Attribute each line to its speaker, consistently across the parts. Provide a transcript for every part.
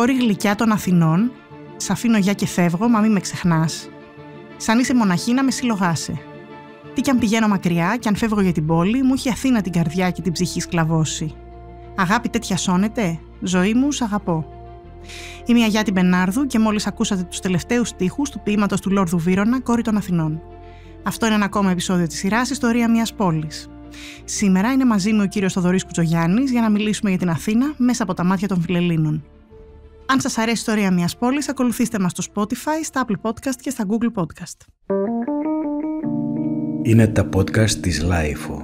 Speaker 1: κόρη γλυκιά των Αθηνών, σ' αφήνω για και φεύγω, μα μη με ξεχνάς. Σαν είσαι μοναχή να με συλλογάσαι. Τι κι αν πηγαίνω μακριά κι αν φεύγω για την πόλη, μου έχει Αθήνα την καρδιά και την ψυχή σκλαβώσει. Αγάπη τέτοια σώνεται, ζωή μου σ' αγαπώ. Είμαι η Αγιά την Πενάρδου και μόλις ακούσατε τους τελευταίους στίχους του ποίηματος του Λόρδου Βίρονα, κόρη των Αθηνών. Αυτό είναι ένα ακόμα επεισόδιο της σειράς Ιστορία μιας πόλης. Σήμερα είναι μαζί μου ο κύριος Θοδωρής Κουτσογιάννη για να μιλήσουμε για την Αθήνα μέσα από τα μάτια των Φιλελίνων. Αν σας αρέσει η ιστορία μιας πόλης, ακολουθήστε μας στο Spotify, στα Apple Podcast και στα Google Podcast.
Speaker 2: Είναι τα podcast της Λάιφο.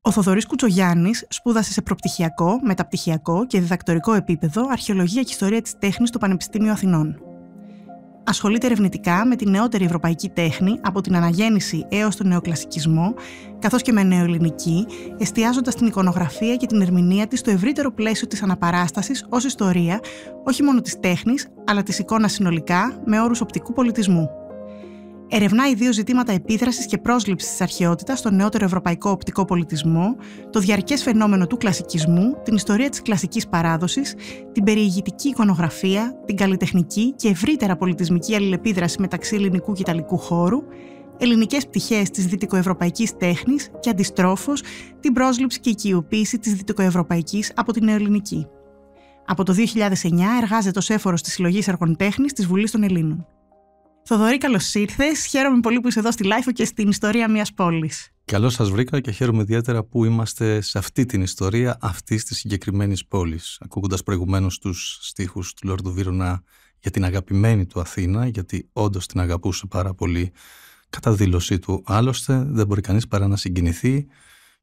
Speaker 1: Ο Θοδωρής Κουτσογιάννης σπούδασε σε προπτυχιακό, μεταπτυχιακό και διδακτορικό επίπεδο αρχαιολογία και ιστορία της τέχνης στο Πανεπιστήμιο Αθηνών ασχολείται ερευνητικά με τη νεότερη ευρωπαϊκή τέχνη από την αναγέννηση έως τον νεοκλασικισμό, καθώς και με νεοελληνική, εστιάζοντας την εικονογραφία και την ερμηνεία της στο ευρύτερο πλαίσιο της αναπαράστασης ως ιστορία, όχι μόνο της τέχνης, αλλά της εικόνας συνολικά, με όρους οπτικού πολιτισμού ερευνάει δύο ζητήματα επίδρασης και πρόσληψης της αρχαιότητας στον νεότερο ευρωπαϊκό οπτικό πολιτισμό, το διαρκές φαινόμενο του κλασικισμού, την ιστορία της κλασικής παράδοσης, την περιηγητική εικονογραφία, την καλλιτεχνική και ευρύτερα πολιτισμική αλληλεπίδραση μεταξύ ελληνικού και ιταλικού χώρου, ελληνικές πτυχές της δυτικοευρωπαϊκής τέχνης και αντιστρόφως την πρόσληψη και οικειοποίηση της δυτικοευρωπαϊκής από την νεοελληνική. Από το 2009 εργάζεται ω έφορο της Συλλογής Εργών Τέχνης της Βουλής των Ελλήνων. Θοδωρή, καλώς ήρθες. Χαίρομαι πολύ που είσαι εδώ στη Λάιφο και στην ιστορία μιας πόλης.
Speaker 2: Καλώς σας βρήκα και χαίρομαι ιδιαίτερα που είμαστε σε αυτή την ιστορία αυτής της συγκεκριμένης πόλης. Ακούγοντας προηγουμένως τους στίχους του Λόρδου Βίρονα για την αγαπημένη του Αθήνα, γιατί όντως την αγαπούσε πάρα πολύ κατά δήλωσή του. Άλλωστε, δεν μπορεί κανείς παρά να συγκινηθεί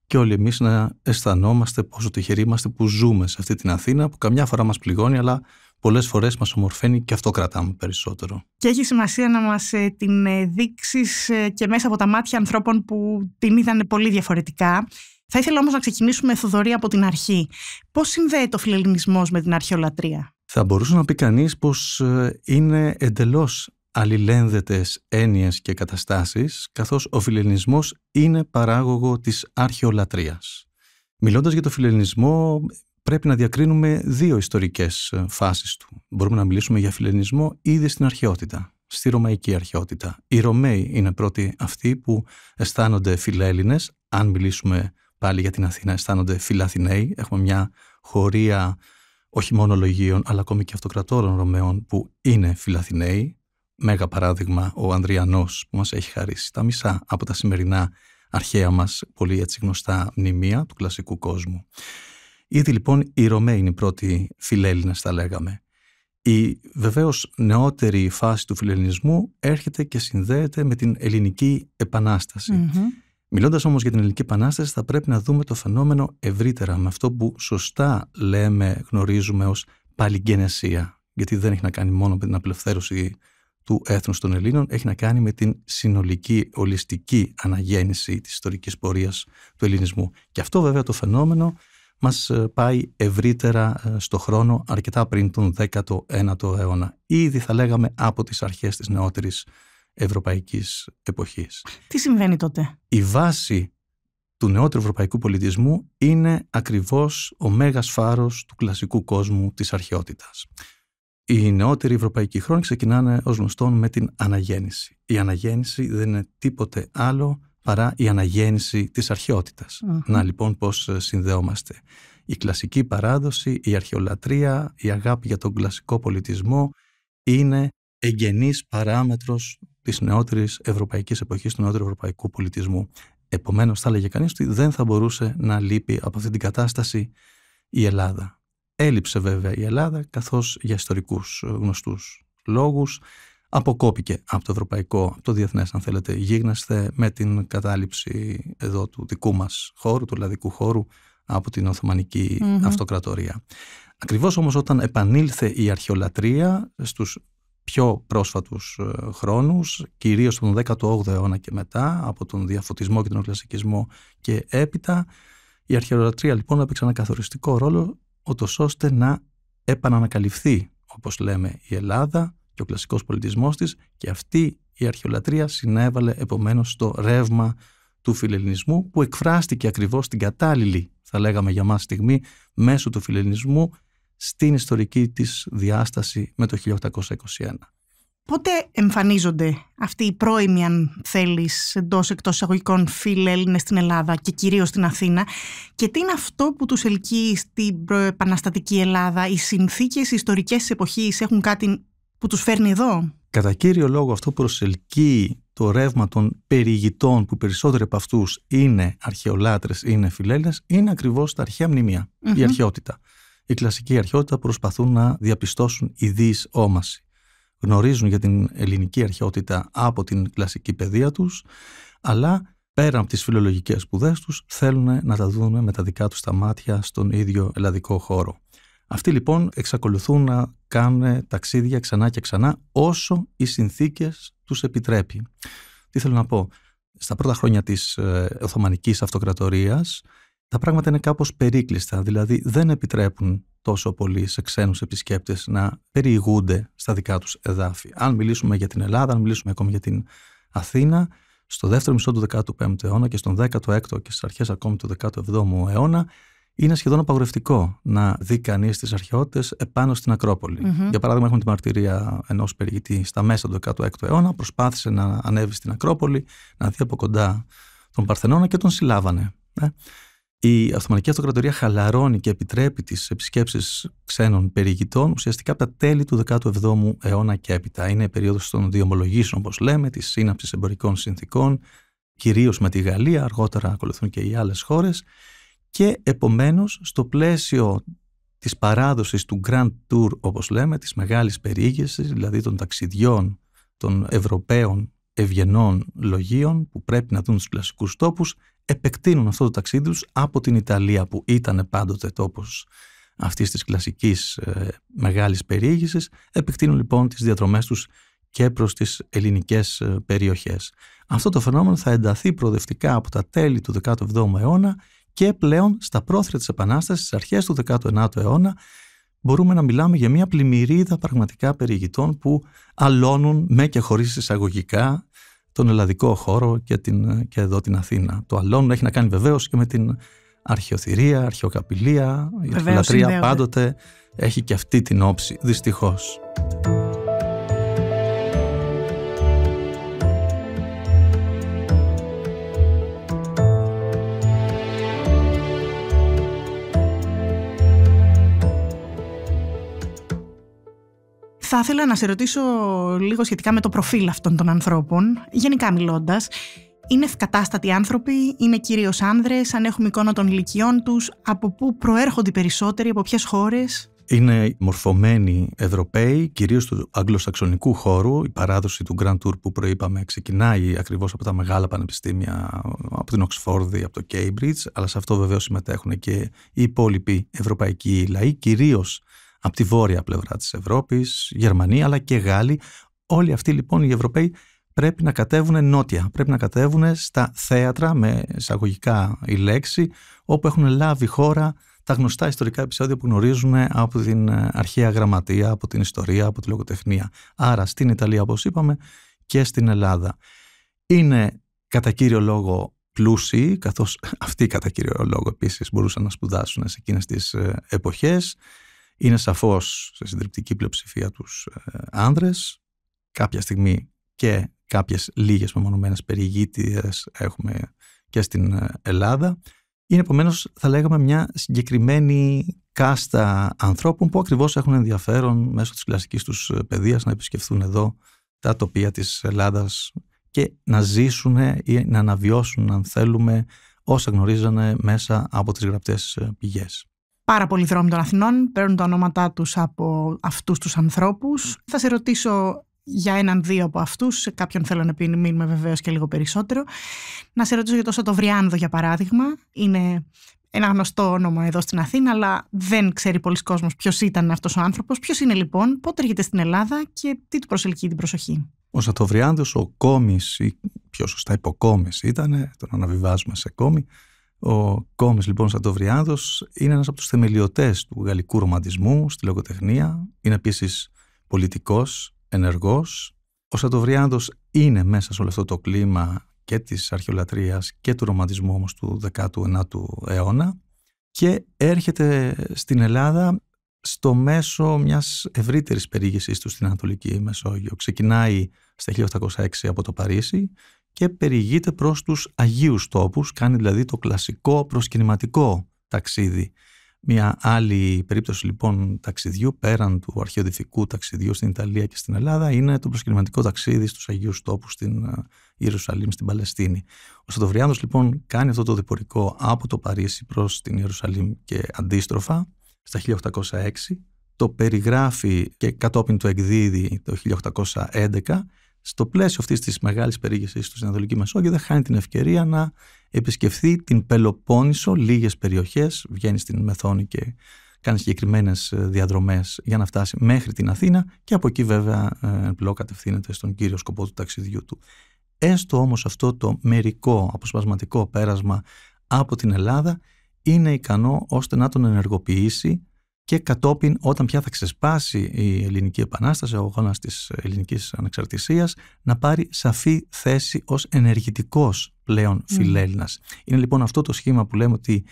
Speaker 2: και όλοι εμείς να αισθανόμαστε πόσο τυχεροί είμαστε που ζούμε σε αυτή την Αθήνα που καμιά φορά μας πληγώνει, αλλά πολλές φορές μας ομορφαίνει και αυτό κρατάμε περισσότερο.
Speaker 1: Και έχει σημασία να μας ε, την ε, δείξεις ε, και μέσα από τα μάτια ανθρώπων που την είδαν πολύ διαφορετικά. Θα ήθελα όμως να ξεκινήσουμε, Θοδωρή, από την αρχή. Πώς συνδέεται ο φιλελληνισμός με την αρχαιολατρία?
Speaker 2: Θα μπορούσε να πει κανείς πως είναι εντελώς αλληλένδετες έννοιες και καταστάσεις, καθώς ο φιλελληνισμός είναι παράγωγο της αρχαιολατρίας. Μιλώντας για το φιλελληνισμό, πρέπει να διακρίνουμε δύο ιστορικές ε, φάσεις του. Μπορούμε να μιλήσουμε για φιλενισμό ήδη στην αρχαιότητα, στη ρωμαϊκή αρχαιότητα. Οι Ρωμαίοι είναι πρώτοι αυτοί που αισθάνονται φιλέλληνες, αν μιλήσουμε πάλι για την Αθήνα, αισθάνονται φιλαθηναίοι. Έχουμε μια χωρία όχι μόνο λογίων, αλλά ακόμη και αυτοκρατόρων Ρωμαίων που είναι φιλαθηναίοι. Μέγα παράδειγμα ο Ανδριανός που μας έχει χαρίσει τα μισά από τα σημερινά αρχαία μας πολύ έτσι γνωστά μνημεία του κλασικού κόσμου. Ήδη λοιπόν οι Ρωμαίοι είναι οι πρώτοι φιλέλληνες θα λέγαμε. Η βεβαίως νεότερη φάση του φιλελληνισμού έρχεται και συνδέεται με την ελληνική επανάσταση. Mm-hmm. Μιλώντας όμως για την ελληνική επανάσταση θα πρέπει να δούμε το φαινόμενο ευρύτερα με αυτό που σωστά λέμε, γνωρίζουμε ως παλιγενεσία. Γιατί δεν έχει να κάνει μόνο με την απελευθέρωση του έθνους των Ελλήνων, έχει να κάνει με την συνολική, ολιστική αναγέννηση της ιστορικής πορείας του ελληνισμού. Και αυτό βέβαια το φαινόμενο μας ε, πάει ευρύτερα ε, στο χρόνο αρκετά πριν τον 19ο αιώνα. Ήδη θα λέγαμε από τις αρχές της νεότερης ευρωπαϊκής εποχής.
Speaker 1: Τι συμβαίνει τότε?
Speaker 2: Η βάση του νεότερου ευρωπαϊκού πολιτισμού είναι ακριβώς ο μέγας φάρος του κλασικού κόσμου της αρχαιότητας. Οι νεότεροι ευρωπαϊκοί χρόνοι ξεκινάνε ως γνωστόν με την αναγέννηση. Η αναγέννηση δεν είναι τίποτε άλλο παρά η αναγέννηση της αρχαιοτητας Να λοιπόν πώς ε, συνδέομαστε. Η κλασική παράδοση, η αρχαιολατρία, η αγάπη για τον κλασικό πολιτισμό είναι εγγενής παράμετρος της νεότερης ευρωπαϊκής εποχής, του νεότερου ευρωπαϊκού πολιτισμού. Επομένως θα έλεγε κανείς ότι δεν θα μπορούσε να λείπει από αυτή την κατάσταση η Ελλάδα. Έλειψε βέβαια η Ελλάδα καθώς για ιστορικούς ε, γνωστούς λόγους αποκόπηκε από το ευρωπαϊκό, από το Διεθνές, αν θέλετε γίγνεσθε με την κατάληψη εδώ του δικού μας χώρου, του λαδικού χώρου από την οθωμανικη Αυτοκρατορία. Ακριβώς όμως, όταν επανήλθε η αρχαιολατρία στους πιο πρόσφατους ε, χρόνους, κυρίως τον 18ο αιώνα και μετά, από τον διαφωτισμό και τον κλασικισμό και έπειτα, η αρχαιολατρία λοιπόν έπαιξε ένα καθοριστικό ρόλο, ώστε να επανανακαλυφθεί, όπως λέμε, η Ελλάδα, και ο κλασικός πολιτισμός της και αυτή η αρχαιολατρία συνέβαλε επομένως στο ρεύμα του φιλελληνισμού που εκφράστηκε ακριβώς την κατάλληλη θα λέγαμε για μας στιγμή μέσω του φιλελληνισμού στην ιστορική της διάσταση με το 1821.
Speaker 1: Πότε εμφανίζονται αυτοί οι πρώιμοι, αν θέλεις, εντός εκτός εισαγωγικών φιλελληνες στην Ελλάδα και κυρίως στην Αθήνα, και τι είναι αυτό που τους ελκύει στην προεπαναστατική Ελλάδα, οι συνθήκες ιστορικέ τη εποχής έχουν κάτι που τους φέρνει εδώ.
Speaker 2: Κατά κύριο λόγο αυτό προσελκύει το ρεύμα των περιηγητών που περισσότεροι από ακριβώ είναι αρχαιολάτρες, είναι φιλέλλες, είναι ακριβώς τα αρχαία η αρχαιότητα. Η κλασική αρχαιότητα προσπαθούν να διαπιστώσουν η όμαση. Γνωρίζουν για την ελληνική αρχαιότητα από την κλασική παιδεία τους, αλλά πέρα από τις φιλολογικές σπουδές τους θέλουν να τα δουν με τα δικά τους τα μάτια στον ίδιο ελλαδικό χώρο. Αυτοί λοιπόν εξακολουθούν να κάνουν ταξίδια ξανά και ξανά όσο οι συνθήκες τους επιτρέπει. Τι θέλω να πω, στα πρώτα χρόνια της ε, Οθωμανικής Αυτοκρατορίας τα πράγματα είναι κάπως περίκλειστα, δηλαδή δεν επιτρέπουν τόσο πολύ σε ξένους επισκέπτες να περιηγούνται στα δικά τους εδάφη. Αν μιλήσουμε για την Ελλάδα, αν μιλήσουμε ακόμη για την Αθήνα, στο δεύτερο μισό του 15ου αιώνα και στον 16ο και στις αρχές ακόμη του 17ου αιώνα είναι σχεδόν απαγορευτικό να δει κανείς τις αρχαιότητες επάνω στην ακροπολη Για παράδειγμα, έχουμε τη μαρτυρία ενός περιηγητή στα μέσα του 16ου αιώνα. Προσπάθησε να ανέβει στην Ακρόπολη, να δει από κοντά τον Παρθενώνα και τον συλλάβανε. Ε. Η Οθωμανική Αυτοκρατορία χαλαρώνει και επιτρέπει τις επισκέψεις ξένων περιηγητών ουσιαστικά από τα τέλη του 17ου αιώνα και έπειτα. Είναι η περίοδος των διομολογήσεων, όπως λέμε, της σύναψης εμπορικών συνθήκων, κυρίως με τη Γαλλία, αργότερα ακολουθούν και οι άλλες χώρες και επομένως στο πλαίσιο της παράδοσης του Grand Tour όπως λέμε, της μεγάλης περιήγησης, δηλαδή των ταξιδιών των Ευρωπαίων ευγενών λογίων που πρέπει να δουν τους κλασικούς τόπους, επεκτείνουν αυτό το ταξίδι τους από την Ιταλία που ήταν πάντοτε τόπος αυτής της κλασικής ε, μεγάλης περιήγησης, επεκτείνουν λοιπόν τις διαδρομές τους και προς τις ελληνικές ε, περιοχές. Αυτό το φαινόμενο θα ενταθεί προοδευτικά από τα τέλη του 17ου αιώνα και πλέον στα πρόθυρα της Επανάστασης, στις αρχές του 19ου αιώνα, μπορούμε να μιλάμε για μια πλημμυρίδα πραγματικά περιηγητών που αλώνουν με και χωρίς εισαγωγικά τον ελλαδικό χώρο και, την, και εδώ την Αθήνα. Το αλώνουν έχει να κάνει βεβαίως και με την αρχαιοθυρία, αρχαιοκαπηλεία, η αρχαιολατρία πάντοτε έχει και αυτή την όψη, δυστυχώς.
Speaker 1: Θα ήθελα να σε ρωτήσω λίγο σχετικά με το προφίλ αυτών των ανθρώπων, γενικά μιλώντας. Είναι ευκατάστατοι άνθρωποι, είναι κυρίως άνδρες, αν έχουμε εικόνα των ηλικιών τους, από πού προέρχονται περισσότεροι, από ποιες χώρες.
Speaker 2: Είναι μορφωμένοι Ευρωπαίοι, κυρίως του αγγλοσαξονικού χώρου. Η παράδοση του Grand Tour που προείπαμε ξεκινάει ακριβώς από τα μεγάλα πανεπιστήμια, από την Οξφόρδη, από το Cambridge, αλλά σε αυτό βεβαίως συμμετέχουν και οι υπόλοιποι ευρωπαϊκοί λαοί, κυρίως από τη βόρεια πλευρά της Ευρώπης, Γερμανία, αλλά και Γάλλοι. Όλοι αυτοί λοιπόν οι Ευρωπαίοι πρέπει να κατέβουν νότια, πρέπει να κατέβουν στα θέατρα με εισαγωγικά η λέξη όπου έχουν λάβει χώρα τα γνωστά ιστορικά επεισόδια που γνωρίζουν από την ε, αρχαία γραμματεία, από την ιστορία, από τη λογοτεχνία. Άρα στην Ιταλία όπως είπαμε και στην Ελλάδα. Είναι κατά κύριο λόγο πλούσιοι, καθώς αυτοί κατά κύριο λόγο επίσης μπορούσαν να σπουδάσουν σε εκείνες τις ε, εποχές είναι σαφώς σε συντριπτική πλειοψηφία τους ε, άνδρες. Κάποια στιγμή και κάποιες λίγες μεμονωμένες περιηγήτειες έχουμε και στην ε, Ελλάδα. Είναι επομένως, θα λέγαμε, μια συγκεκριμένη κάστα ανθρώπων που ακριβώς έχουν ενδιαφέρον μέσω της κλασικής τους ε, παιδείας να επισκεφθούν εδώ τα τοπία της Ελλάδας και να ζήσουν ή να αναβιώσουν, αν θέλουμε, όσα γνωρίζανε μέσα από τις γραπτές πηγές
Speaker 1: πάρα πολλοί δρόμοι των Αθηνών, παίρνουν τα ονόματά τους από αυτούς τους ανθρώπους. Θα σε ρωτήσω για έναν-δύο από αυτούς. σε κάποιον θέλω να επιμείνουμε βεβαίως και λίγο περισσότερο. Να σε ρωτήσω για το Σατοβριάνδο για παράδειγμα, είναι... Ένα γνωστό όνομα εδώ στην Αθήνα, αλλά δεν ξέρει πολλοί κόσμος ποιος ήταν αυτός ο άνθρωπος, ποιος είναι λοιπόν, πότε έρχεται στην Ελλάδα και τι του προσελκύει την προσοχή.
Speaker 2: Ο Σατοβριάνδος, ο κόμης, ή πιο σωστά υποκόμης ήταν, τον αναβιβάζουμε σε κόμη, ο Κόμις λοιπόν Σαντοβριάδος είναι ένας από τους θεμελιωτές του γαλλικού ρομαντισμού στη λογοτεχνία. Είναι επίσης πολιτικός, ενεργός. Ο Σαντοβριάδος είναι μέσα σε όλο αυτό το κλίμα και της αρχαιολατρίας και του ρομαντισμού όμως του 19ου αιώνα και έρχεται στην Ελλάδα στο μέσο μιας ευρύτερης περίγησης του στην Ανατολική Μεσόγειο. Ξεκινάει στα 1806 από το Παρίσι και περιηγείται προς τους Αγίους τόπους, κάνει δηλαδή το κλασικό προσκυνηματικό ταξίδι. Μια άλλη περίπτωση λοιπόν ταξιδιού πέραν του αρχαιοδυτικού ταξιδιού στην Ιταλία και στην Ελλάδα είναι το προσκυνηματικό ταξίδι στους Αγίους τόπους στην ε, Ιερουσαλήμ, στην Παλαιστίνη. Ο Σαντοβριάνδος λοιπόν κάνει αυτό το διπορικό από το Παρίσι προς την Ιερουσαλήμ και αντίστροφα στα 1806, το περιγράφει και κατόπιν το εκδίδει το 1811 στο πλαίσιο αυτής της μεγάλης περιήγηση του στην Ανατολική Μεσόγειο, δεν χάνει την ευκαιρία να επισκεφθεί την Πελοπόννησο, λίγες περιοχές. Βγαίνει στην Μεθόνη και κάνει συγκεκριμένες ε, διαδρομές για να φτάσει μέχρι την Αθήνα και από εκεί, βέβαια, ε, πλέον κατευθύνεται στον κύριο σκοπό του ταξιδιού του. Έστω όμως αυτό το μερικό αποσπασματικό πέρασμα από την Ελλάδα είναι ικανό ώστε να τον ενεργοποιήσει και κατόπιν όταν πια θα ξεσπάσει η ελληνική επανάσταση, ο αγώνας της ελληνικής ανεξαρτησίας, να πάρει σαφή θέση ως ενεργητικός πλέον φιλέλληνας. Είναι λοιπόν αυτό το σχήμα που λέμε ότι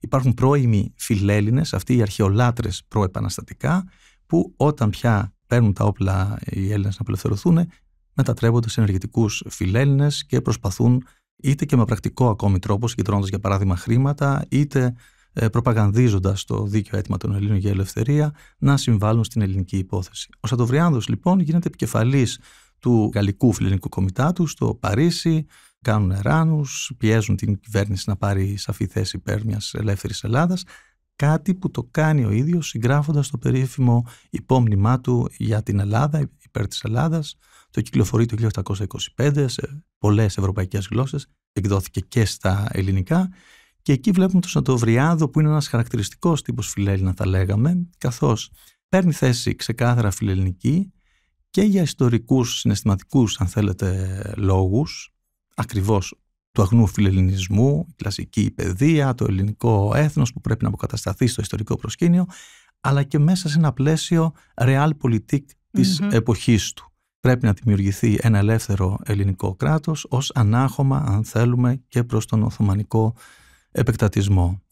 Speaker 2: υπάρχουν πρώιμοι φιλέλληνες, αυτοί οι αρχαιολάτρες προεπαναστατικά, που όταν πια παίρνουν τα όπλα οι Έλληνες να απελευθερωθούν, μετατρέπονται σε ενεργητικούς φιλέλληνες και προσπαθούν είτε και με πρακτικό ακόμη τρόπο, συγκεντρώνοντας για παράδειγμα χρήματα, είτε ε, προπαγανδίζοντας το δίκαιο αίτημα των Ελλήνων για ελευθερία, να συμβάλλουν στην ελληνική υπόθεση. Ο Σατοβριάνδος λοιπόν γίνεται επικεφαλής του Γαλλικού Φιλελληνικού Κομιτάτου στο Παρίσι, κάνουν εράνους, πιέζουν την κυβέρνηση να πάρει σαφή θέση υπέρ μιας ελεύθερης Ελλάδας. Κάτι που το κάνει ο ίδιος συγγράφοντας το περίφημο υπόμνημά του για την Ελλάδα, υπέρ της Ελλάδας. Το κυκλοφορεί το 1825 σε πολλές ευρωπαϊκές γλώσσες, εκδόθηκε και στα ελληνικά και εκεί βλέπουμε τον Σαντοβριάδο που είναι ένας χαρακτηριστικός τύπος φιλέλληνα θα λέγαμε, καθώς παίρνει θέση ξεκάθαρα φιλελληνική και για ιστορικούς, συναισθηματικούς αν θέλετε λόγους, ακριβώς του αγνού φιλελληνισμού, η κλασική παιδεία, το ελληνικό έθνος που πρέπει να αποκατασταθεί στο ιστορικό προσκήνιο, αλλά και μέσα σε ένα πλαίσιο realpolitik της mm-hmm. εποχής του. Πρέπει να δημιουργηθεί ένα ελεύθερο ελληνικό κράτος ως ανάχωμα, αν θέλουμε, και προς τον Οθωμανικό επεκτατισμό.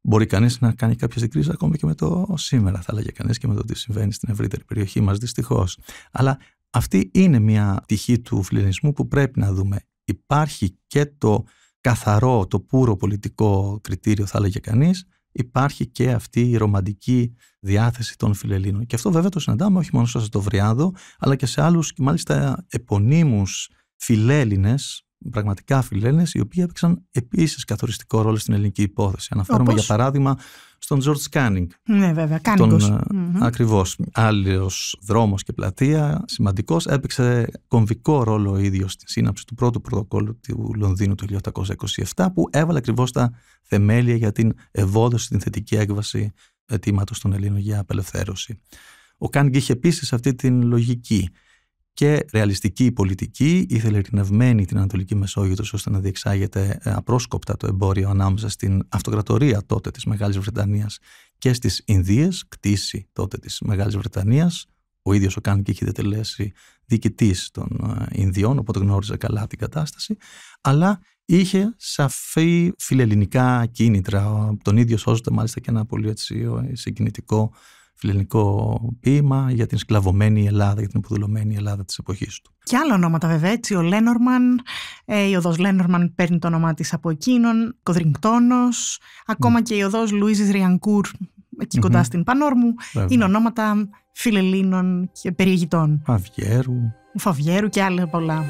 Speaker 2: Μπορεί κανείς να κάνει κάποιε συγκρίσει ακόμα και με το σήμερα, θα έλεγε κανείς, και με το τι συμβαίνει στην ευρύτερη περιοχή μας, δυστυχώς. Αλλά αυτή είναι μια πτυχή του φιλενισμού που πρέπει να δούμε. Υπάρχει και το καθαρό, το πούρο πολιτικό κριτήριο, θα έλεγε κανείς, υπάρχει και αυτή η ρομαντική διάθεση των φιλελλήνων. Και αυτό βέβαια το συναντάμε όχι μόνο στο Βριάδο, αλλά και σε άλλους και μάλιστα επωνύμους φιλέλληνες πραγματικά φιλέλληνες, οι οποίοι έπαιξαν επίσης καθοριστικό ρόλο στην ελληνική υπόθεση. Αναφέρομαι για παράδειγμα στον Τζορτ Κάνινγκ.
Speaker 1: Ναι, βέβαια, ε, Κάνινγκ. Mm-hmm.
Speaker 2: Ακριβώς. Άλλος δρόμος και πλατεία, σημαντικός. Έπαιξε κομβικό ρόλο ο ίδιος στη σύναψη του πρώτου πρωτοκόλλου του Λονδίνου του 1827, που έβαλε ακριβώς τα θεμέλια για την ευόδοση, την θετική έκβαση αιτήματος των Ελλήνων για απελευθέρωση. Ο Κάνινγκ είχε επίσης αυτή την λογική και ρεαλιστική πολιτική, ήθελε ειρηνευμένη την Ανατολική Μεσόγειος ώστε να διεξάγεται ε, απρόσκοπτα το εμπόριο ανάμεσα στην αυτοκρατορία τότε της Μεγάλης Βρετανίας και στις Ινδίες, κτίση τότε της Μεγάλης Βρετανίας. Ο ίδιος ο και είχε δετελέσει διοικητής των ε, Ινδιών, οπότε γνώριζε καλά την κατάσταση, αλλά είχε σαφή φιλελληνικά κίνητρα. Τον ίδιο σώζεται μάλιστα και ένα πολύ έτσι, συγκινητικό φιλελληνικό ποίημα για την σκλαβωμένη Ελλάδα, για την υποδουλωμένη Ελλάδα της εποχής του.
Speaker 1: Και άλλα ονόματα βέβαια, έτσι, ο Λένορμαν, ε, η οδός Λένορμαν παίρνει το όνομά της από εκείνον, Κοδρινκτόνος, ακόμα και η οδός Λουίζης Ριανκούρ, κοντά στην Πανόρμου, βέβαια. είναι ονόματα φιλελλήνων και περιηγητών. Φαβιέρου. Φαβιέρου και άλλα πολλά.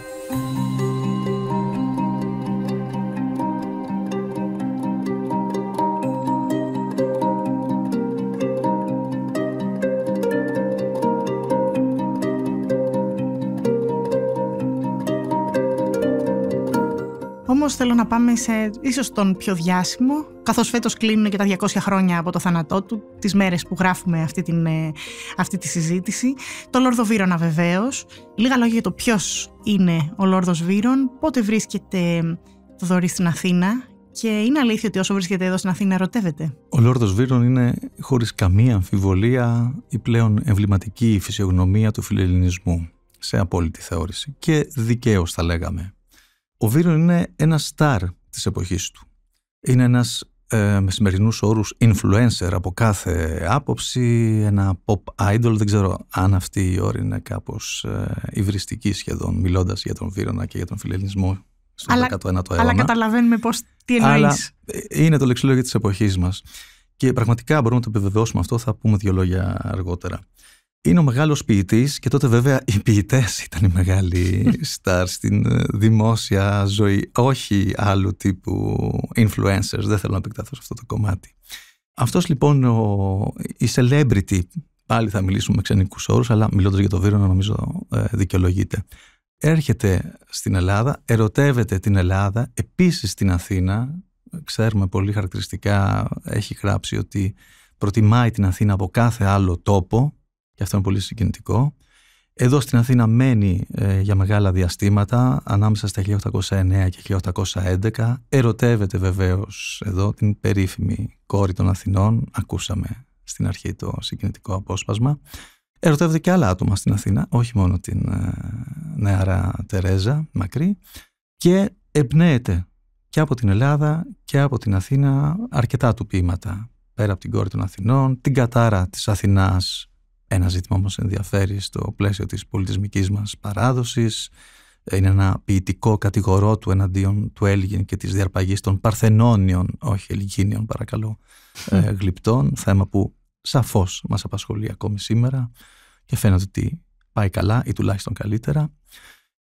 Speaker 1: θέλω να πάμε σε ίσως τον πιο διάσημο, καθώς φέτος κλείνουν και τα 200 χρόνια από το θάνατό του, τις μέρες που γράφουμε αυτή, την, ε, αυτή τη συζήτηση, το Λόρδο Βύρονα βεβαίω. Λίγα λόγια για το ποιος είναι ο Λόρδος Βύρον, πότε βρίσκεται το δωρή στην Αθήνα και είναι αλήθεια ότι όσο βρίσκεται εδώ στην Αθήνα ερωτεύεται.
Speaker 2: Ο Λόρδος Βύρον είναι χωρίς καμία αμφιβολία η πλέον εμβληματική φυσιογνωμία του φιλελληνισμού σε απόλυτη θεώρηση και δικαίως θα λέγαμε. Ο Βίρον είναι ένα star της εποχής του. Είναι ένας ε, με σημερινούς όρους influencer από κάθε άποψη, ένα pop idol, δεν ξέρω αν αυτή η όρη είναι κάπως ε, υβριστική σχεδόν, μιλώντας για τον Βίρονα και για τον φιλελληνισμό στον 19 19ο αιώνα. Αλλά
Speaker 1: καταλαβαίνουμε πώς, τι εννοείς. είναι
Speaker 2: το λεξιλόγιο της εποχής μας. Και πραγματικά μπορούμε να το επιβεβαιώσουμε αυτό, θα πούμε δύο λόγια αργότερα είναι ο μεγάλος ποιητής και τότε βέβαια οι ποιητές ήταν οι μεγάλοι stars στην ε, δημόσια ζωή, όχι άλλου τύπου influencers, δεν θέλω να επεκταθώ σε αυτό το κομμάτι. Αυτός λοιπόν ο, η celebrity, πάλι θα μιλήσουμε με ξενικούς όρους, αλλά μιλώντας για το βίντεο νομίζω ε, δικαιολογείται. Έρχεται στην Ελλάδα, ερωτεύεται την Ελλάδα, επίσης την Αθήνα, ξέρουμε πολύ χαρακτηριστικά, έχει γράψει ότι προτιμάει την Αθήνα από κάθε άλλο τόπο, και αυτό είναι πολύ συγκινητικό. Εδώ στην Αθήνα μένει ε, για μεγάλα διαστήματα, ανάμεσα στα 1809 και 1811. Ερωτεύεται βεβαίως εδώ την περίφημη κόρη των Αθηνών, ακούσαμε στην αρχή το συγκινητικό απόσπασμα. Ερωτεύεται και άλλα άτομα στην Αθήνα, όχι μόνο την ε, νεαρά Τερέζα Μακρύ και εμπνέεται και από την Ελλάδα και από την Αθήνα αρκετά του ποίηματα. Πέρα από την κόρη των Αθηνών, την κατάρα της Αθηνάς ένα ζήτημα όμως ενδιαφέρει στο πλαίσιο της πολιτισμικής μας παράδοσης. Είναι ένα ποιητικό κατηγορό του εναντίον του Έλγιν και της διαρπαγής των Παρθενώνιων, όχι Ελγίνιων παρακαλώ, ε, γλυπτών. Θέμα που σαφώς μας απασχολεί ακόμη σήμερα και φαίνεται ότι πάει καλά ή τουλάχιστον καλύτερα.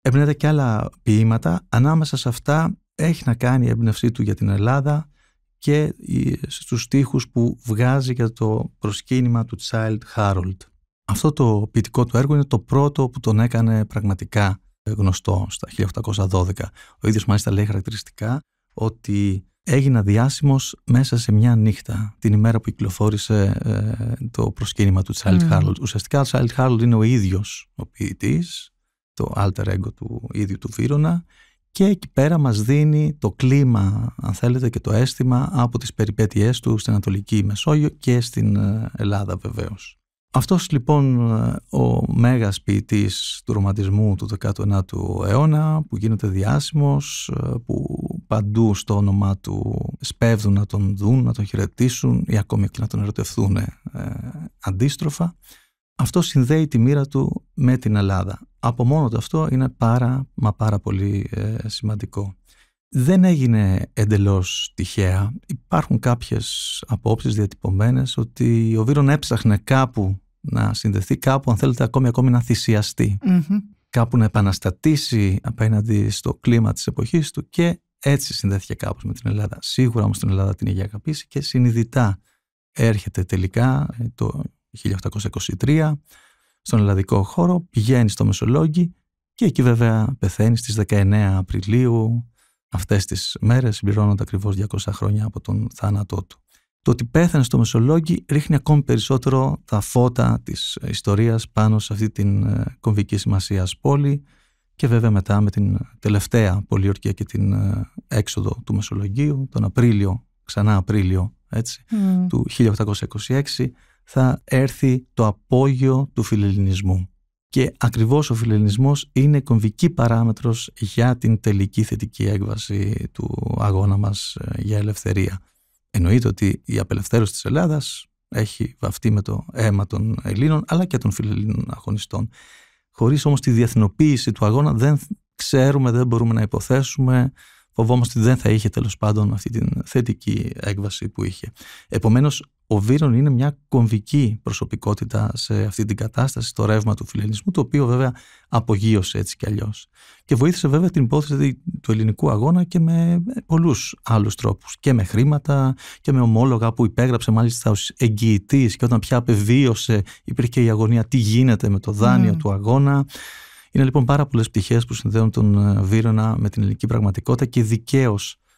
Speaker 2: Εμπνέεται και άλλα ποίηματα. Ανάμεσα σε αυτά έχει να κάνει η έμπνευσή του για την Ελλάδα και στους στίχους που βγάζει για το προσκύνημα του Child Harold. Αυτό το ποιητικό του έργο είναι το πρώτο που τον έκανε πραγματικά γνωστό στα 1812. Ο ίδιος μάλιστα λέει χαρακτηριστικά ότι έγινα διάσημος μέσα σε μια νύχτα, την ημέρα που κυκλοφόρησε ε, το προσκύνημα του Τσάιλτ mm. Ουσιαστικά ο Τσάιλτ Harold είναι ο ίδιος ο ποιητής, το alter ego του ίδιου του Βίρονα και εκεί πέρα μας δίνει το κλίμα, αν θέλετε, και το αίσθημα από τις περιπέτειές του στην Ανατολική Μεσόγειο και στην ε, Ελλάδα βεβαίως. Αυτός λοιπόν ο μέγας ποιητής του ρομαντισμού του 19ου αιώνα που γίνεται διάσημος, που παντού στο όνομά του σπέβδουν να τον δουν, να τον χαιρετήσουν ή ακόμη και να τον ερωτευθούν ε, αντίστροφα, αυτό συνδέει τη μοίρα του με την Ελλάδα. Από μόνο το αυτό είναι πάρα μα πάρα πολύ ε, σημαντικό. Δεν έγινε εντελώς τυχαία. Υπάρχουν κάποιες απόψεις διατυπωμένες ότι ο Βίρον έψαχνε κάπου να συνδεθεί κάπου, αν θέλετε, ακόμη, ακόμη να θυσιαστει Κάπου να επαναστατήσει απέναντι στο κλίμα της εποχής του και έτσι συνδέθηκε κάπως με την Ελλάδα. Σίγουρα όμως την Ελλάδα την είχε αγαπήσει και συνειδητά έρχεται τελικά ε, το 1823 στον ελλαδικό χώρο, πηγαίνει στο Μεσολόγγι και εκεί βέβαια πεθαίνει στις 19 Απριλίου. Αυτές τις μέρες συμπληρώνονται ακριβώς 200 χρόνια από τον θάνατό του το ότι πέθανε στο Μεσολόγγι ρίχνει ακόμη περισσότερο τα φώτα της ε, ιστορίας πάνω σε αυτή την ε, κομβική σημασία πόλη και βέβαια μετά με την ε, τελευταία πολιορκία και την έξοδο του Μεσολογγίου τον Απρίλιο, ξανά Απρίλιο έτσι, του 1826 θα έρθει το απόγειο του φιλελληνισμού. Και ακριβώς ο φιλελληνισμός είναι κομβική παράμετρος για την τελική θετική έκβαση του αγώνα μας για ελευθερία. Εννοείται ότι η απελευθέρωση της Ελλάδας έχει βαφτεί με το αίμα των Ελλήνων αλλά και των φιλελλήνων αγωνιστών. Χωρίς όμως τη διεθνοποίηση του αγώνα δεν ξέρουμε, δεν μπορούμε να υποθέσουμε, φοβόμαστε ότι δεν θα είχε τέλος πάντων αυτή την θετική έκβαση που είχε. Επομένως ο Βίρον είναι μια κομβική προσωπικότητα σε αυτή την κατάσταση, το ρεύμα του φιλελληνισμού, το οποίο βέβαια απογείωσε έτσι κι αλλιώς. Και βοήθησε βέβαια την υπόθεση του ελληνικού αγώνα και με πολλούς άλλους τρόπους. Και με χρήματα και με ομόλογα που υπέγραψε μάλιστα ως εγγυητής. Και όταν πια απεβίωσε, υπήρχε η αγωνία τι γίνεται με το δάνειο ναι. του αγώνα. Είναι λοιπόν πάρα πολλές πτυχές που συνδέουν τον ε, Βίρονα με την ελληνική πραγματικότητα και δικαίως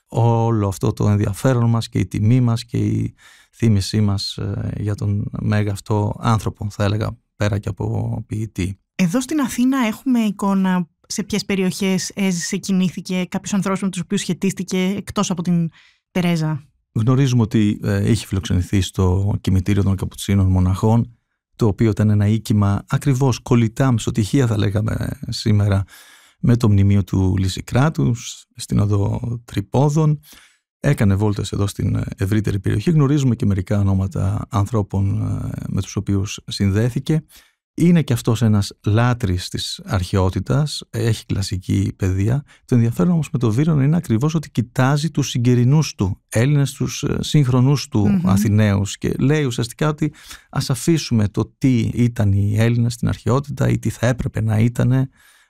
Speaker 2: όλο αυτό το ενδιαφέρον μας και η τιμή μας και η θύμισή μας ε, για τον μέγα αυτό άνθρωπο, θα έλεγα, πέρα και από ποιητή.
Speaker 1: Εδώ στην Αθήνα έχουμε εικόνα σε ποιες περιοχές έζησε, κινήθηκε κάποιους ανθρώπους με τους οποίους σχετίστηκε εκτός από την Τερέζα.
Speaker 2: Γνωρίζουμε ότι έχει ε, φιλοξενηθεί στο κημητήριο των Καπουτσίνων Μοναχών, το οποίο ήταν ένα οίκημα ακριβώς κολλητά μισοτυχία θα λέγαμε σήμερα με το μνημείο του Λυσικράτους στην οδό Τρυπόδων έκανε βόλτες εδώ στην ε, ευρύτερη περιοχή. Γνωρίζουμε και μερικά ονόματα ανθρώπων ε, με τους οποίους συνδέθηκε. Είναι και αυτός ένας λάτρης της αρχαιότητας, έχει κλασική παιδεία. Το ενδιαφέρον όμως με τον Βίρον είναι ακριβώς ότι κοιτάζει τους συγκερινούς του, Έλληνες τους ε, σύγχρονούς του mm Αθηναίους και λέει ουσιαστικά ότι ας αφήσουμε το τι ήταν οι Έλληνες στην αρχαιότητα ή τι θα έπρεπε να ήτανε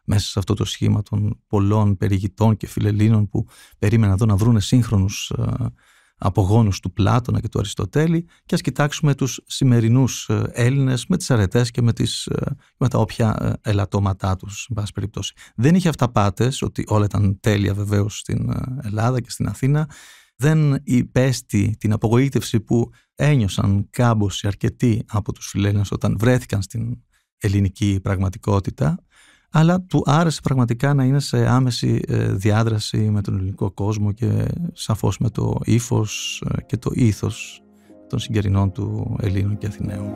Speaker 2: μέσα σε αυτό το σχήμα των πολλών περιηγητών και φιλελίνων που περίμεναν εδώ να βρούνε σύγχρονους ε, απογόνους του Πλάτωνα και του Αριστοτέλη και ας κοιτάξουμε τους σημερινούς ε, Έλληνες με τις αρετές και με, τις, ε, με τα όποια ελαττώματά τους, πάση περιπτώσει. Δεν είχε αυταπάτες ότι όλα ήταν τέλεια βεβαίως στην Ελλάδα και στην Αθήνα. Δεν υπέστη την απογοήτευση που ένιωσαν κάμποση αρκετοί από τους φιλέλληνες όταν βρέθηκαν στην ελληνική πραγματικότητα αλλά του άρεσε πραγματικά να είναι σε άμεση ε, διάδραση με τον ελληνικό κόσμο και σαφώς με το ύφος ε, και το ήθος των συγκερινών του Ελλήνων και Αθηναίων.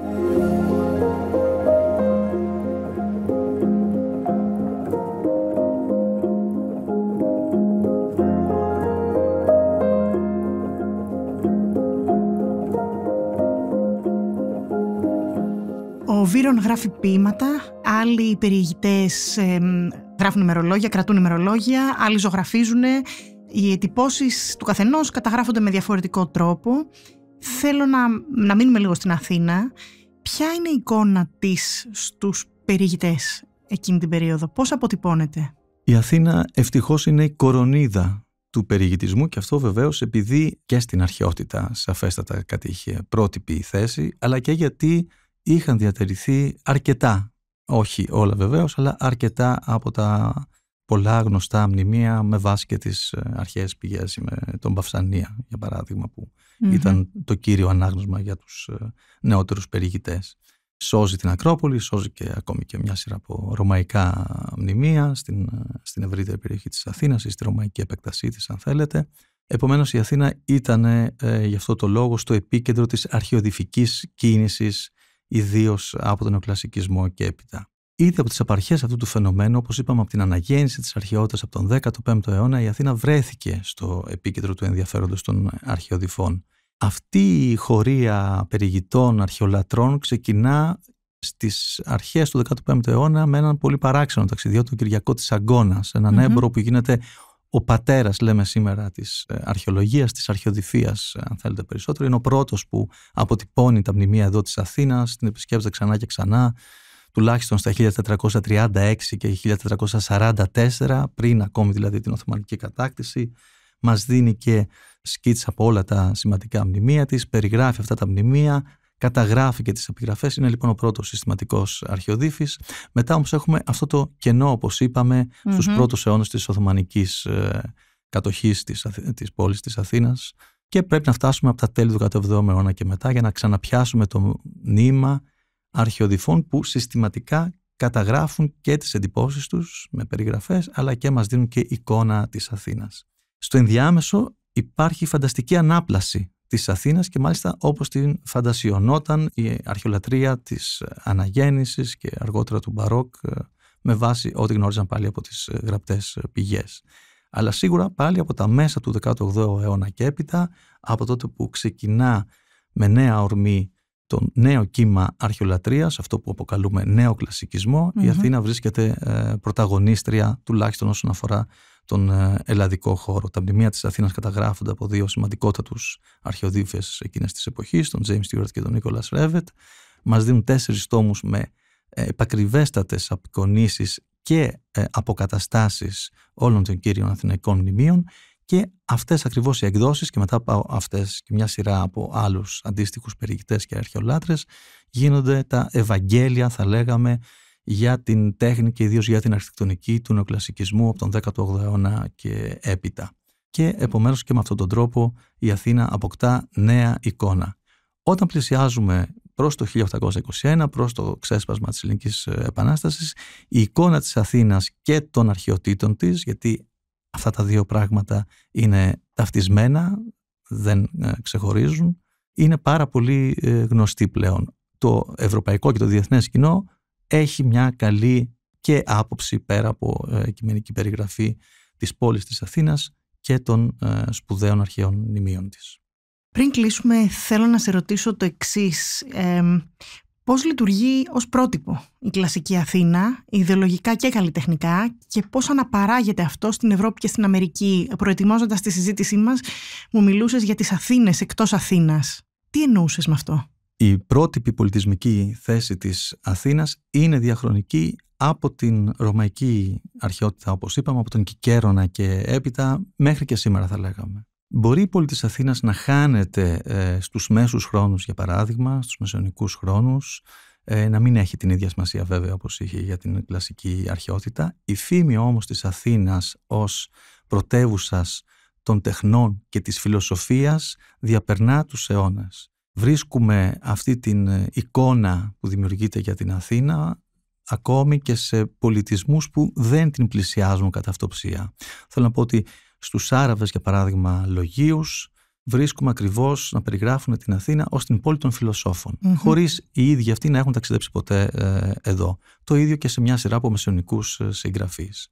Speaker 1: γράφει ποίηματα, άλλοι περιηγητές ε, γράφουν ημερολόγια, κρατούν ημερολόγια, άλλοι ζωγραφίζουν. Οι ετυπώσεις του καθενός καταγράφονται με διαφορετικό τρόπο. Θέλω να, να μείνουμε λίγο στην Αθήνα. Ποια είναι η εικόνα της στους περιηγητές εκείνη την περίοδο, πώς αποτυπώνεται.
Speaker 2: Η Αθήνα ευτυχώς είναι η κορονίδα του περιηγητισμού και αυτό βεβαίως επειδή και στην αρχαιότητα σαφέστατα κατήχε πρότυπη θέση αλλά και γιατί είχαν διατηρηθεί αρκετά, όχι όλα βεβαίως, αλλά αρκετά από τα πολλά γνωστά μνημεία με βάση και τις ε, αρχαίες πηγές, με τον Παυσανία για παράδειγμα που ήταν το κύριο ανάγνωσμα για τους ε, νεότερους περιηγητές. Σώζει την Ακρόπολη, σώζει και ακόμη και μια σειρά από ρωμαϊκά μνημεία στην, ε, στην ευρύτερη περιοχή της Αθήνας ή στη ρωμαϊκή επέκτασή της αν θέλετε. Επομένως η Αθήνα ήταν ε, γι' αυτό το λόγο στο επίκεντρο της αρχαιοδηφικής κίνησης ιδίως από τον νεοκλασικισμό και έπειτα. Ήδη από τις απαρχές αυτού του φαινομένου, όπως είπαμε, από την αναγέννηση της αρχαιότητας από τον 15ο αιώνα, η Αθήνα βρέθηκε στο επίκεντρο του ενδιαφέροντος των αρχαιοδηφών. Αυτή η χωρία περιηγητών αρχαιολατρών ξεκινά στις αρχές του 15ου αιώνα με έναν πολύ παράξενο ταξιδιώτη, τον Κυριακό της Αγκώνας. Έναν έμπορο που γίνεται ο πατέρας λέμε σήμερα της ε, αρχαιολογίας, της αρχαιοδηφίας, ε, αν θέλετε περισσότερο, είναι ο πρώτος που αποτυπώνει τα μνημεία εδώ της Αθήνας, την επισκέπτεται ξανά και ξανά, τουλάχιστον στα 1436 και 1444, πριν ακόμη δηλαδή την Οθωμανική κατάκτηση, μας δίνει και σκίτσα από όλα τα σημαντικά μνημεία της, περιγράφει αυτά τα μνημεία, καταγράφει και τις επιγραφές, είναι λοιπόν ο πρώτος συστηματικός αρχαιοδίφης. Μετά όμως έχουμε αυτό το κενό, όπως είπαμε, mm-hmm. στους πρώτους αιώνες της Οθωμανικής ε, κατοχής της, της πόλης της Αθήνας και πρέπει να φτάσουμε από τα τέλη του 17ου αιώνα και μετά για να ξαναπιάσουμε το νήμα αρχαιοδηφών που συστηματικά καταγράφουν και τις εντυπώσεις τους με περιγραφές αλλά και μας δίνουν και εικόνα της Αθήνας. Στο ενδιάμεσο υπάρχει φανταστική ανάπλαση της Αθήνας και μάλιστα όπως την φαντασιωνόταν η αρχαιολατρία της ε, αναγέννησης και αργότερα του Μπαρόκ ε, με βάση ό,τι γνώριζαν πάλι από τις ε, γραπτές πηγές. Αλλά σίγουρα πάλι από τα μέσα του 18ου αιώνα και έπειτα, από τότε που ξεκινά με νέα ορμή το νέο κύμα αρχαιολατρίας, αυτό που αποκαλούμε νέο η Αθήνα βρίσκεται πρωταγωνίστρια τουλάχιστον όσον αφορά τον ε, ελλαδικό χώρο. Τα μνημεία της Αθήνας καταγράφονται από δύο σημαντικότατους αρχαιοδίφες εκείνες της εποχής, τον James Στιούαρτ και τον Νίκολα Ρέβετ. Μας δίνουν τέσσερις τόμους με ε, επακριβέστατες απεικονίσεις και ε, αποκαταστάσεις όλων των κύριων αθηναϊκών μνημείων και αυτές ακριβώς οι εκδόσεις και μετά από αυτές και μια σειρά από άλλους αντίστοιχους περιηγητές και αρχαιολάτρες, γίνονται τα Ευαγγέλια θα λέγαμε για την τέχνη και ιδίως για την αρχιτεκτονική του νεοκλασικισμού από τον 18ο αιώνα και έπειτα. Και επομένως και με αυτόν τον τρόπο η Αθήνα αποκτά νέα εικόνα. Όταν πλησιάζουμε προς το 1821, προς το ξέσπασμα της Ελληνικής ε, Επανάστασης, η εικόνα της Αθήνας και των αρχαιοτήτων της, γιατί αυτά τα δύο πράγματα είναι ταυτισμένα, δεν ε, ξεχωρίζουν, είναι πάρα πολύ ε, γνωστή πλέον. Το ευρωπαϊκό και το διεθνές κοινό έχει μια καλή και άποψη πέρα από ε, κειμενική περιγραφή της πόλης της Αθήνας και των ε, σπουδαίων αρχαίων μνημείων της.
Speaker 1: Πριν κλείσουμε θέλω να σε ρωτήσω το εξής. Ε, πώς λειτουργεί ως πρότυπο η κλασική Αθήνα, ιδεολογικά και καλλιτεχνικά και πώς αναπαράγεται αυτό στην Ευρώπη και στην Αμερική. Προετοιμάζοντας τη συζήτησή μας μου μιλούσες για τις Αθήνες εκτός Αθήνας. Τι εννοούσες με αυτό?
Speaker 2: Η πρότυπη πολιτισμική θέση της Αθήνας είναι διαχρονική από την ρωμαϊκή αρχαιότητα, όπως είπαμε, από τον Κικέρονα και έπειτα, μέχρι και σήμερα θα λέγαμε. Μπορεί η πόλη της Αθήνας να χάνεται ε, στους μέσους χρόνους, για παράδειγμα, στους μεσαιωνικούς χρόνους, ε, να μην έχει την ίδια σημασία βέβαια όπως είχε για την κλασική αρχαιότητα. Η φήμη όμως της Αθήνας ως πρωτεύουσας των τεχνών και της φιλοσοφίας διαπερνά τους αιώνες βρίσκουμε αυτή την ε, εικόνα που δημιουργείται για την Αθήνα ακόμη και σε πολιτισμούς που δεν την πλησιάζουν κατά αυτοψία. Θέλω να πω ότι στους Άραβες για παράδειγμα λογίους βρίσκουμε ακριβώς να περιγράφουν την Αθήνα ως την πόλη των φιλοσόφων χωρίς οι ίδιοι αυτοί να έχουν ταξιδέψει ποτέ ε, εδώ. Το ίδιο και σε μια σειρά από μεσαιωνικούς ε, συγγραφείς.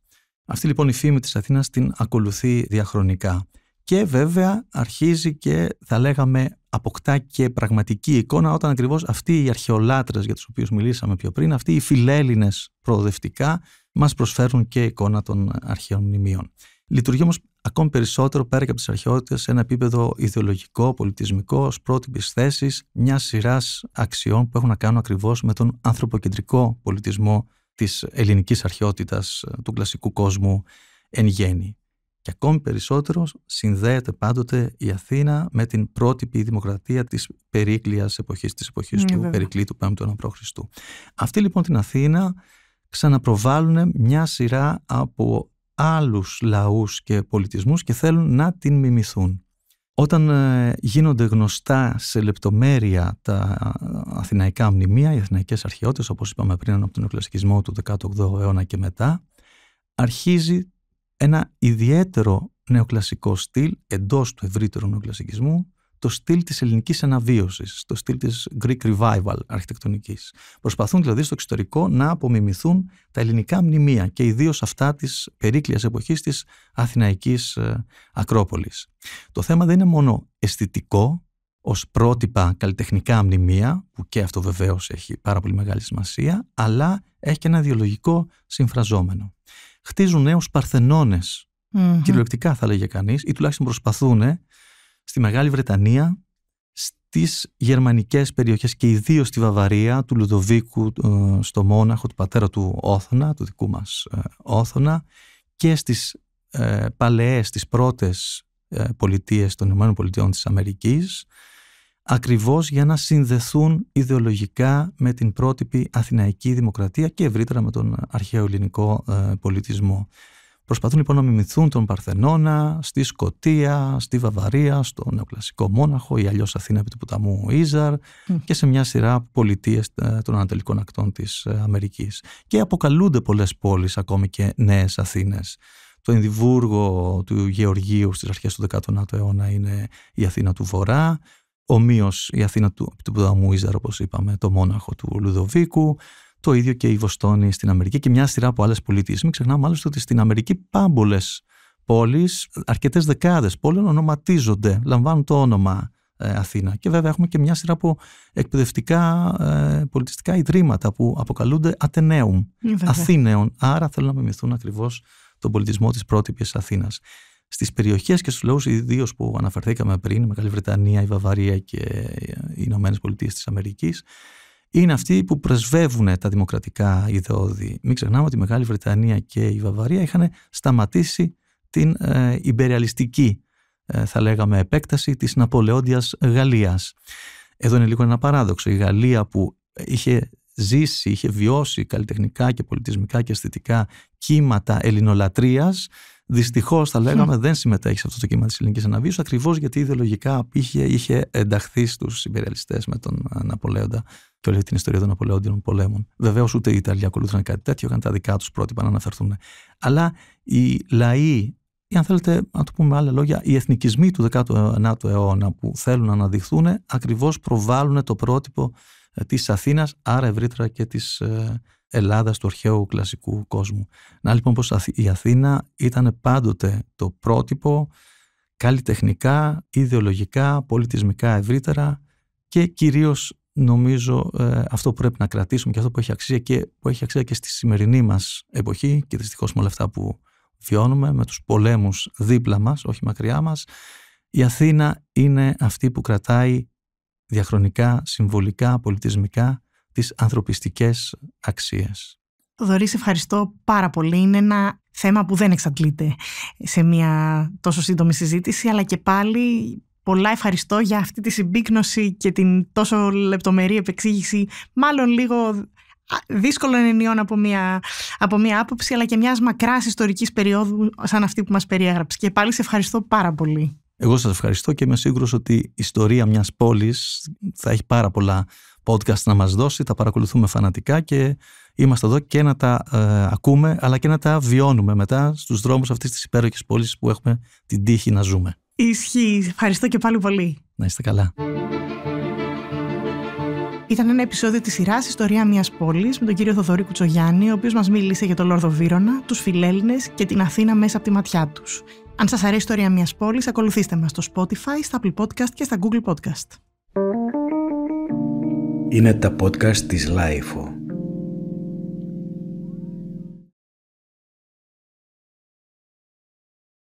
Speaker 2: Αυτή λοιπόν η φήμη της Αθήνας την ακολουθεί διαχρονικά και βέβαια αρχίζει και θα λέγαμε αποκτά και πραγματική εικόνα όταν ακριβώς αυτοί οι αρχαιολάτρες για τους οποίους μιλήσαμε πιο πριν, αυτοί οι φιλέλληνες προοδευτικά μας προσφέρουν και εικόνα των αρχαίων μνημείων. Λειτουργεί όμως ακόμη περισσότερο πέρα και από τις αρχαιότητες σε ένα επίπεδο ιδεολογικό, πολιτισμικό, ως πρότυπης θέσης μιας σειράς αξιών που έχουν να κάνουν ακριβώς με τον ανθρωποκεντρικό πολιτισμό της ελληνικής αρχαιότητας ε, του κλασικού κόσμου εν γέννη. Και ακόμη περισσότερο συνδέεται πάντοτε η Αθήνα με την πρότυπη δημοκρατία της περίκλειας εποχής, της εποχής ναι, του βεβαια του Περικλήτου 5ου π.Χ. Αυτή λοιπόν την Αθήνα ξαναπροβάλλουν μια σειρά από άλλους λαούς και πολιτισμούς και θέλουν να την μιμηθούν. Όταν ε, γίνονται γνωστά σε λεπτομέρεια τα αθηναϊκά μνημεία, οι αθηναϊκές αρχαιότητες, όπως είπαμε πριν από τον εκλασικισμό του 18ου αιώνα και μετά, αρχίζει ένα ιδιαίτερο νεοκλασικό στυλ εντός του ευρύτερου νεοκλασικισμού, το στυλ της ελληνικής αναβίωσης, το στυλ της Greek Revival αρχιτεκτονικής. Προσπαθούν δηλαδή στο εξωτερικό να απομιμηθούν τα ελληνικά μνημεία και ιδίως αυτά της περίκλειας εποχής της Αθηναϊκής ε, Ακρόπολης. Το θέμα δεν είναι μόνο αισθητικό, ως πρότυπα καλλιτεχνικά μνημεία, που και αυτό βεβαίως έχει πάρα πολύ μεγάλη σημασία, αλλά έχει και ένα ιδεολογικό συμφραζόμενο χτίζουν νέους παρθενώνες, Κυριολεκτικά θα λέγε κανείς, ή τουλάχιστον προσπαθούν στη Μεγάλη Βρετανία, στις γερμανικές περιοχές και ιδίως στη Βαβαρία, του Λουδοβίκου, ε, στο Μόναχο, του πατέρα του Όθωνα, του δικού μας ε, Όθωνα, και στις ε, παλαιές, τις πρώτες πολιτείες των ΗΠΑ της Αμερικής ακριβώς για να συνδεθούν ιδεολογικά με την πρότυπη αθηναϊκή δημοκρατία και ευρύτερα με τον αρχαίο ελληνικό ε, πολιτισμό. Προσπαθούν λοιπόν να μιμηθούν τον Παρθενώνα, στη Σκοτία, στη Βαβαρία, στο νεοκλασικό Μόναχο ή αλλιώς Αθήνα επί του ποταμού Ίζαρ και σε μια σειρά πολιτείες ε, των ανατολικών ακτών της ε, Αμερικής. Και αποκαλούνται πολλές πόλεις, ακόμη και νέες Αθήνες. Το Ινδιβούργο του Γεωργίου στις αρχές του 19ου αιώνα είναι η Αθήνα του Βορρά. Ομοίως η Αθήνα του, του Πουδαμού Ιζαρ, όπως είπαμε, το μόναχο του Λουδοβίκου, το ίδιο και η Βοστόνη στην Αμερική και μια σειρά από άλλες πολιτείες. Μην ξεχνάμε μάλιστα ότι στην Αμερική πάμπολες πόλεις, αρκετές δεκάδες πόλεων ονοματίζονται, λαμβάνουν το όνομα ε, Αθήνα. Και βέβαια έχουμε και μια σειρά από εκπαιδευτικά ε, πολιτιστικά ιδρύματα που αποκαλούνται Ατενέουμ, Αθήνεων. Άρα θέλουν να μιμηθούν ακριβώς τον πολιτισμό της πρότυπης Αθήνας. Στις περιοχές και στους λαούς, ιδίως που αναφερθήκαμε πριν, η Μεγάλη Βρετανία, η Βαβαρία και οι Ηνωμένες Πολιτείες της Αμερικής, είναι αυτοί που πρεσβεύουν τα δημοκρατικά ιδεώδη. Μην ξεχνάμε ότι η Μεγάλη Βρετανία και η Βαβαρία είχαν σταματήσει την ε, υπεριαλιστική, ε, θα λέγαμε, επέκταση της Ναπολεόντιας Γαλλίας. Εδώ είναι λίγο ένα παράδοξο. Η Γαλλία που είχε ζήσει, είχε βιώσει καλλιτεχνικά και πολιτισμικά και αισθητικά κύματα ελληνολατρείας, Δυστυχώς, θα λέγαμε, δεν συμμετέχει σε αυτό το κύμα της ελληνικής αναβίωσης, ακριβώς γιατί ιδεολογικά είχε, είχε ενταχθεί στους υπεριαλιστέ με τον ε, Ναπολέοντα και όλη την ιστορία των Ναπολέοντιων πολέμων. Βεβαίως, ούτε οι Ιταλοί ακολούθησαν κάτι τέτοιο, είχαν τα δικά τους πρότυπα να αναφερθούν. Αλλά οι λαοί, ή αν θέλετε να το πούμε με άλλα λόγια, οι εθνικισμοί του 19ου αιώνα που θέλουν να αναδειχθούν, ακριβώς προβάλλουν το πρότυπο ε, της Αθήνας, άρα ευρύτερα και της ε, Ελλάδας του αρχαίου κλασικού κόσμου. Να λοιπόν πως η Αθήνα ήταν πάντοτε το πρότυπο καλλιτεχνικά, ιδεολογικά, πολιτισμικά ευρύτερα και κυρίως νομίζω ε, αυτό που πρέπει να κρατήσουμε και αυτό που έχει αξία και που έχει αξία και στη σημερινή μας εποχή και δυστυχώς με όλα αυτά που βιώνουμε με τους πολέμους δίπλα μας, όχι μακριά μας η Αθήνα είναι αυτή που κρατάει διαχρονικά, συμβολικά, πολιτισμικά τις ανθρωπιστικές αξίες.
Speaker 1: Δωρής, σε ευχαριστώ πάρα πολύ. Είναι ένα θέμα που δεν εξαντλείται σε μια τόσο σύντομη συζήτηση, αλλά και πάλι πολλά ευχαριστώ για αυτή τη συμπίκνωση και την τόσο λεπτομερή επεξήγηση, μάλλον λίγο δύσκολων ενιών από μια, από μια άποψη, αλλά και μιας μακράς ιστορικής περίοδου σαν αυτή που μας περιέγραψε. Και πάλι σε ευχαριστώ πάρα πολύ.
Speaker 2: Εγώ σας ευχαριστώ και είμαι σίγουρος ότι η ιστορία μιας πόλης θα έχει πάρα πολλά podcast να μας δώσει, τα παρακολουθούμε φανατικά και είμαστε εδώ και να τα ε, ακούμε αλλά και να τα βιώνουμε μετά στους δρόμους αυτής της υπέροχης πόλης που έχουμε την τύχη να ζούμε.
Speaker 1: Ισχύει. Ευχαριστώ και πάλι πολύ. Να είστε καλά. Ήταν ένα επεισόδιο της σειράς Ιστορία Μιας Πόλης με τον κύριο Θοδωρή Κουτσογιάννη, ο οποίος μας μίλησε για τον Λόρδο Βίρονα, τους Φιλέλληνες και την Αθήνα μέσα από τη ματιά τους. Αν σας αρέσει η ιστορία μιας πόλης, ακολουθήστε μας στο Spotify, στα Apple Podcast και στα Google Podcast.
Speaker 2: Είναι τα podcast της Λάιφο.